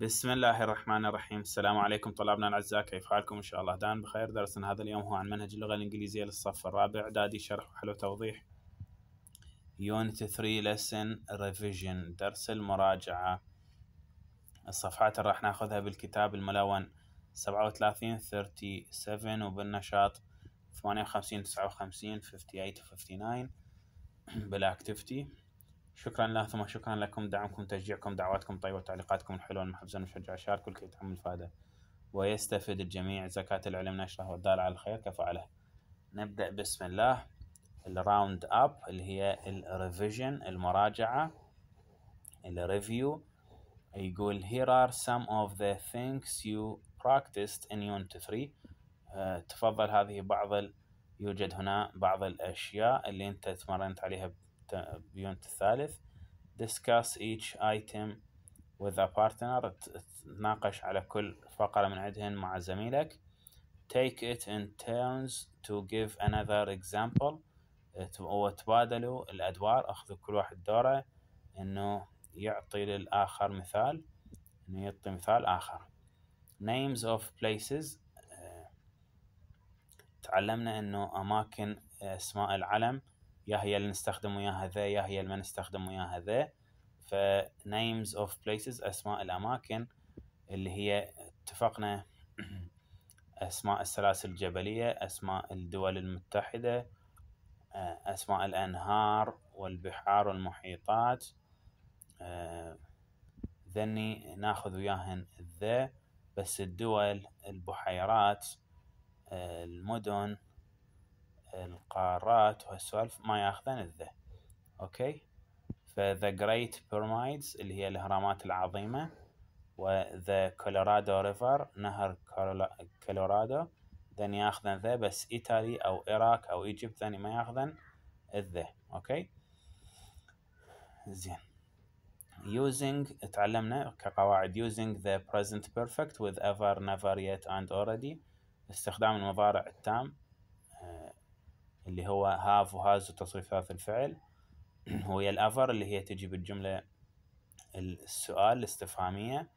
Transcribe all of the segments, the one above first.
بسم الله الرحمن الرحيم السلام عليكم طلابنا الاعزاء كيف حالكم ان شاء الله دان بخير درسنا هذا اليوم هو عن منهج اللغه الانجليزيه للصف الرابع اعدادي شرح وحل وتوضيح يونت 3 لسن ريفيجن درس المراجعه الصفحات اللي راح ناخذها بالكتاب الملون 37 37 وبالنشاط 58 59 58 59 بالاكتيفيتي شكرا لها ثم شكرا لكم دعمكم تشجيعكم دعواتكم طيبة تعليقاتكم الحلوة المحفزه المشجعة شاركوا لكي تعم الفائدة ويستفيد الجميع زكاة العلم نشره والدال على الخير كفعله نبدأ بسم الله الراوند اب اللي هي الريفيجن المراجعة الريفيو يقول here are some of the things you practiced in unit 3 آه، تفضل هذه بعض ال... يوجد هنا بعض الأشياء اللي أنت تمرنت عليها بيونت الثالث discuss each item with a partner تناقش على كل فقرة من عندهن مع زميلك take it in turns to give another example وتبادلوا الأدوار أخذوا كل واحد دوره إنه يعطي للآخر مثال إنه يعطي مثال آخر names of places آه، تعلمنا إنه أماكن آه، أسماء العلم يا هي اللي نستخدم وياها ذا يا هي اللي ما نستخدم وياها ذا ف names of places اسماء الاماكن اللي هي اتفقنا اسماء السلاسل الجبليه اسماء الدول المتحده آه، اسماء الانهار والبحار والمحيطات آه، ذني ناخذ وياهن ذا بس الدول البحيرات آه، المدن القارات وهالسوالف ما ياخذن نذه اوكي فذا جريت بيراميدز اللي هي الاهرامات العظيمه وذا كولورادو ريفر نهر كولورادو ذن ياخذن ذا بس ايطالي او عراق او ايجيبت ذني ما ياخذن الذا اوكي زين using تعلمنا كقواعد using the present perfect with ever never yet and already استخدام المضارع التام اللي هو هاف وهاز وتصريف ثلاث الفعل ويا الأفر اللي هي تجي بالجملة السؤال الاستفهامية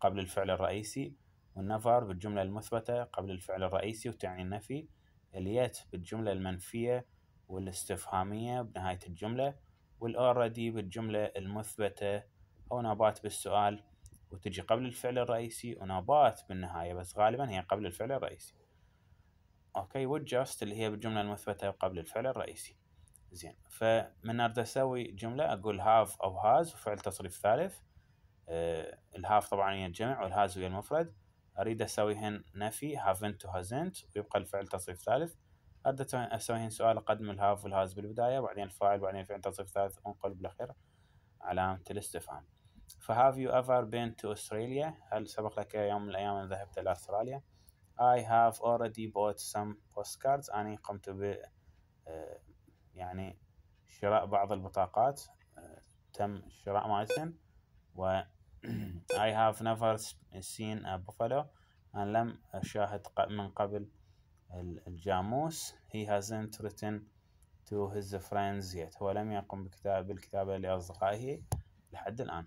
قبل الفعل الرئيسي والنفر بالجملة المثبتة قبل الفعل الرئيسي وتعني النفي اليت بالجملة المنفية والاستفهامية بنهاية الجملة والأوردي بالجملة المثبتة أو نبات بالسؤال وتجي قبل الفعل الرئيسي ونبات بالنهاية بس غالبا هي قبل الفعل الرئيسي اوكي والجاست اللي هي بالجمله المثبته قبل الفعل الرئيسي زين فمن اريد اسوي جمله اقول هاف او هاز وفعل تصريف ثالث أه الهاف طبعا هي الجمع والهاز هي المفرد اريد اسويهن نفي هافنت وهازنت ويبقى الفعل تصريف ثالث اريد اسويهن سؤال اقدم الهاف والهاز بالبدايه وبعدين الفاعل وبعدين فعل تصريف ثالث انقل بالاخير علامه الاستفهام فهاف يو ايفر بين تو استراليا هل سبق لك يوم من الايام ان ذهبت الى استراليا I have already bought some postcards أنا قمت ب آه، يعني شراء بعض البطاقات آه، تم الشراء مالتهم و I have never seen a buffalo أنا لم أشاهد من قبل الجاموس he hasn't written to his friends yet هو لم يقم بكتابة بالكتابة لأصدقائه لحد الآن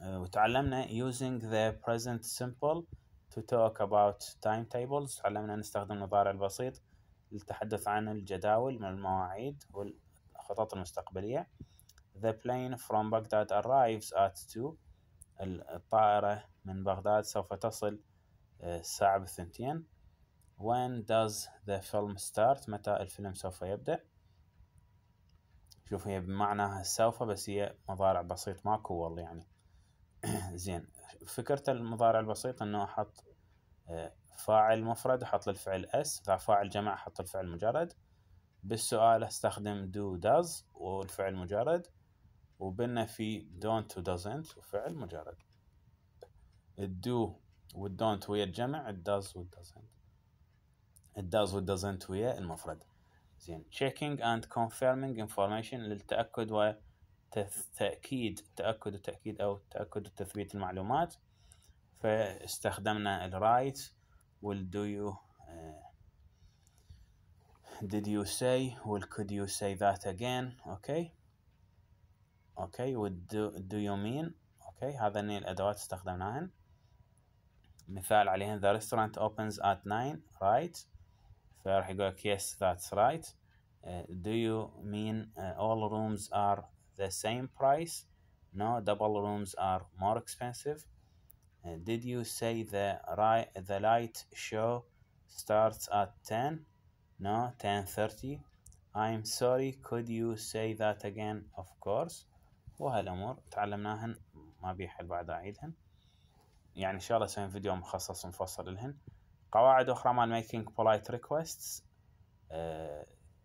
آه، وتعلمنا using the present simple To talk about timetables تعلمنا نستخدم المضارع البسيط للتحدث عن الجداول من المواعيد والخطط المستقبلية The plane from Baghdad arrives at 2 الطائرة من بغداد سوف تصل آه، الساعة بالثنتين When does the film start متى الفيلم سوف يبدأ شوف هي بمعناها سوف بس هي مضارع بسيط ماكو والله يعني زين فكرة المضارع البسيط انه احط فاعل مفرد وحط الفعل اس اذا فاعل جمع حط الفعل مجرد بالسؤال استخدم do does والفعل مجرد وبنا في don't و doesn't وفعل مجرد الدو والدونت ويا الجمع الداز والدازنت الداز والدازنت ويا المفرد زين checking and confirming information للتأكد وتأكيد تأكد وتأكيد أو تأكد وتثبيت المعلومات فاستخدمنا الرايت والدو did you say well could you say that again okay okay والdo do you mean okay هذان الأدوات استخدمناهن مثال عليهم. the restaurant opens at 9 right فراح يقول لك yes that's right uh, do you mean uh, all rooms are the same price no double rooms are more expensive Did you say the, right, the light show starts at 10? No, 10.30. I'm sorry, could you say that again? Of course. وهالأمور تعلمناهن ما بيحل بعد أعيدهن. يعني إن شاء الله أسوي فيديو مخصص مفصل لهن. قواعد أخرى مال ميكينج بولايت ريكويستس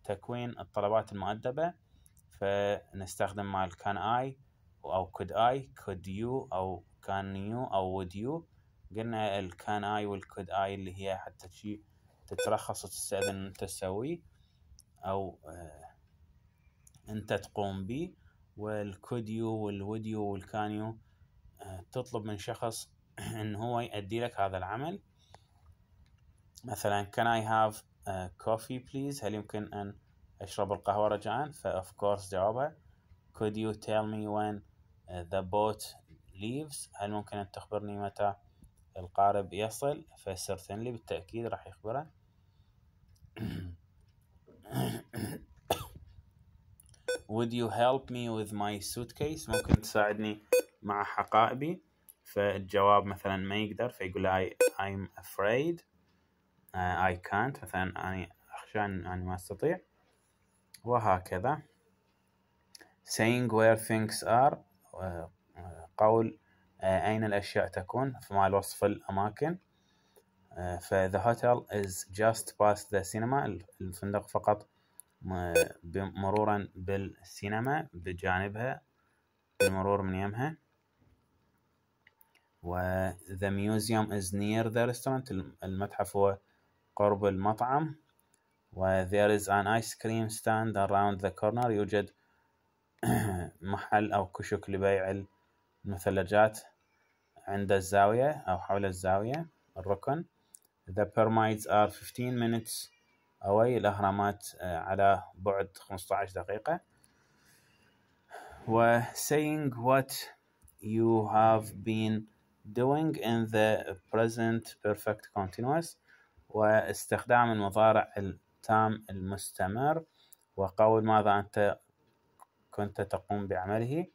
تكوين الطلبات المؤدبة فنستخدم مال كان اي أو could I could you أو كان يو او would يو قلنا الكان اي والكود اي اللي هي حتى شيء تترخص وتستأذن انت تسويه او آه، انت تقوم به والكود يو والود يو والكان آه، يو تطلب من شخص ان هو يؤدي لك هذا العمل مثلا كان اي هاف كوفي بليز هل يمكن ان اشرب القهوة رجاء فاوف كورس جوابها could you tell me when the boat leaves هل ممكن أن تخبرني متى القارب يصل فسرتنلي بالتأكيد راح يخبره Would you help me with my suitcase ممكن تساعدني مع حقائبي فالجواب مثلا ما يقدر فيقول I I'm afraid uh, I can't مثلا أنا أخشى أني ما أستطيع وهكذا saying where things are uh, قول آه، أين الأشياء تكون مع الوصف الأماكن آه، فذا هوتيل is just past the cinema الفندق فقط مرورا بالسينما بجانبها بالمرور من يمها و the museum is near the restaurant المتحف هو قرب المطعم و there is an ice cream stand around the corner يوجد محل أو كشك لبيع المثلجات عند الزاوية أو حول الزاوية الركن The pyramids are 15 minutes away الأهرامات آه، على بعد 15 دقيقة و saying what you have been doing in the present perfect continuous واستخدام المضارع التام المستمر وقول ماذا أنت كنت تقوم بعمله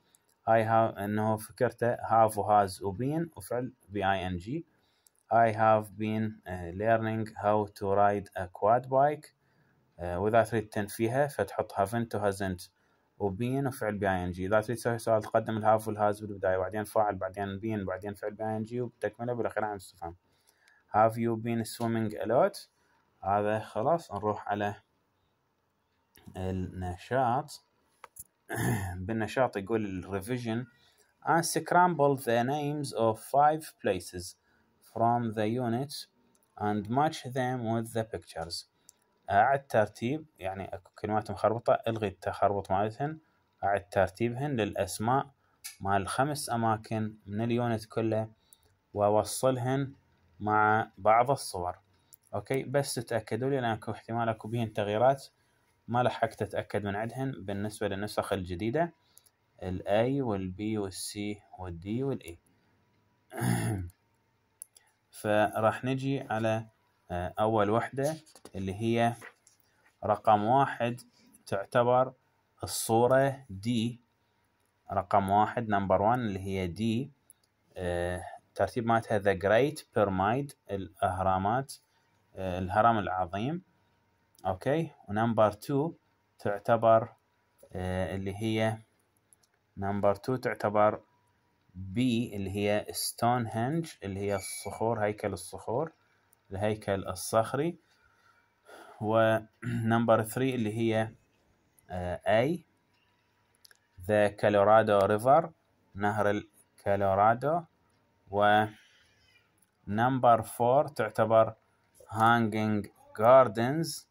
I have انه فكرته هاف و وبين وفعل بي اي ان جي I have been uh, learning how to ride a quad bike uh, وإذا تريد تنفيها فتحط haven't و hasn't و وبين وفعل بي i n g إذا تريد تسوي سؤال تقدم ال have الهاف has بالبداية وبعدين فاعل بعدين been بعدين فعل بي i n g وبتكمله بالأخير عن استفهام have you been swimming a lot هذا خلاص نروح على النشاط بالنشاط يقول الريفيجن and scramble the names of five places from the unit and match them with the pictures أعد ترتيب يعني كلمات مخربطة ألغي التخربط مالتهن أعد ترتيبهن للأسماء مال خمس أماكن من اليونت كله وأوصلهن مع بعض الصور أوكي بس تأكدوا لي لأن احتمال أكو بهن تغييرات ما لحقت أتأكد من عدهن بالنسبة للنسخ الجديدة الاي والبي والسي والدي والاي e. فراح نجي على آه، أول وحدة اللي هي رقم واحد تعتبر الصورة دي رقم واحد نمبر وان اللي هي دي آه، ترتيب مالتها ذا جريت بيرمايد الأهرامات آه، الهرم العظيم اوكي ونمبر 2 تعتبر آه، اللي هي نمبر 2 تعتبر بي اللي هي ستون هنج اللي هي الصخور هيكل الصخور الهيكل الصخري ونمبر 3 اللي هي اي ذا كولورادو ريفر نهر الكولورادو و نمبر 4 تعتبر هانجينج جاردنز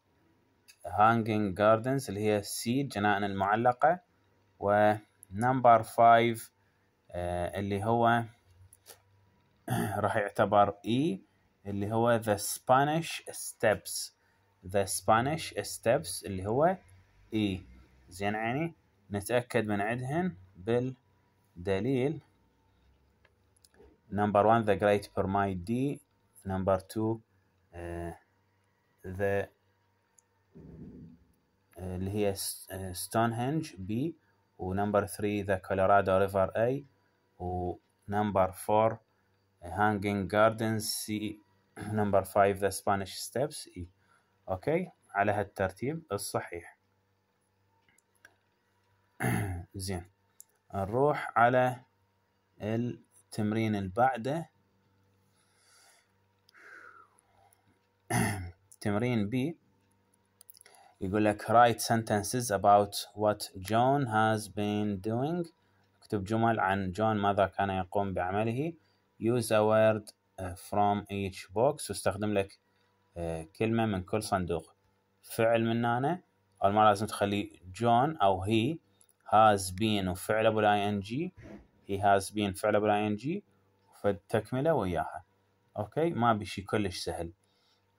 هانجينج جاردنز اللي هي سي جنائن المعلقة ونمبر فايف آه، اللي هو راح يعتبر اي e، اللي هو ذا سبانيش ستيبس ذا سبانيش ستيبس اللي هو اي e. زين عيني نتأكد من عندهن بالدليل نمبر one ذا جريت برمايد دي نمبر two ذا آه، آه، اللي هي ستونهنج آه، بي ونمبر 3 ذا كولورادو ريفر اي ونمبر 4 هانجينج جاردن سي نمبر 5 ذا سبانيش ستيبس اي اوكي على هالترتيب الصحيح زين نروح على التمرين اللي بعده تمرين بي يقول لك write sentences about what John has been doing اكتب جمل عن جون ماذا كان يقوم بعمله use a word uh, from each box واستخدم لك uh, كلمة من كل صندوق فعل من هنا أول ما لازم تخلي جون أو هي has been وفعل أبو ING he has been فعل أبو ING فالتكملة فتكملة وياها أوكي ما بشي كلش سهل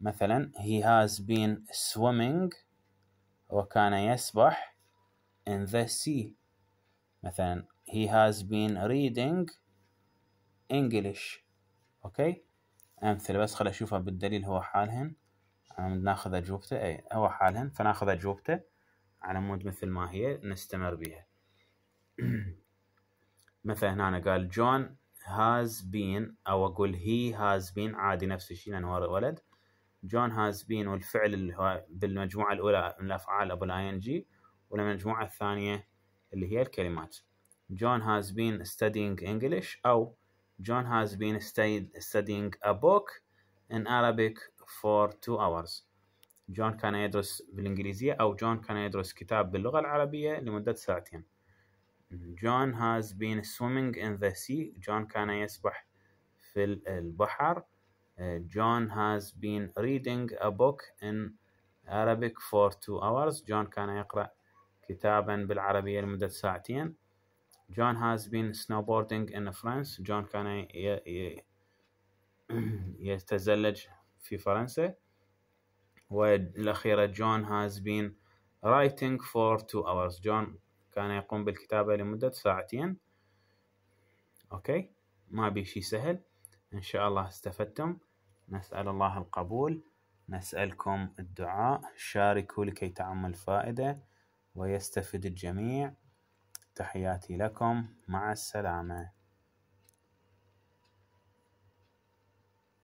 مثلا he has been swimming وكان يسبح in the sea مثلا he has been reading English اوكي امثله بس خل اشوفها بالدليل هو حالهن ناخذ اجوبته اي هو حالهن فناخذ اجوبته على مود مثل ما هي نستمر بها مثلا هنا أنا قال جون has been او اقول he has been عادي نفس الشيء لانه هو ولد جون هاز بين والفعل اللي هو بالمجموعة الأولى من الأفعال أبو الآي إن جي والمجموعة الثانية اللي هي الكلمات جون هاز بين studying English أو جون هاز بين studying a book in Arabic for two hours جون كان يدرس بالإنجليزية أو جون كان يدرس كتاب باللغة العربية لمدة ساعتين جون هاز بين swimming in the sea جون كان يسبح في البحر John has been reading a book in Arabic for two hours. John كان يقرأ كتابا بالعربية لمدة ساعتين. John has been snowboarding in France. John كان يتزلج في فرنسا. والأخيرة John has been writing for two hours. John كان يقوم بالكتابة لمدة ساعتين. أوكي ما بي شي سهل إن شاء الله استفدتم. نسأل الله القبول نسألكم الدعاء شاركوا لكي تعم الفائدة ويستفيد الجميع تحياتي لكم مع السلامة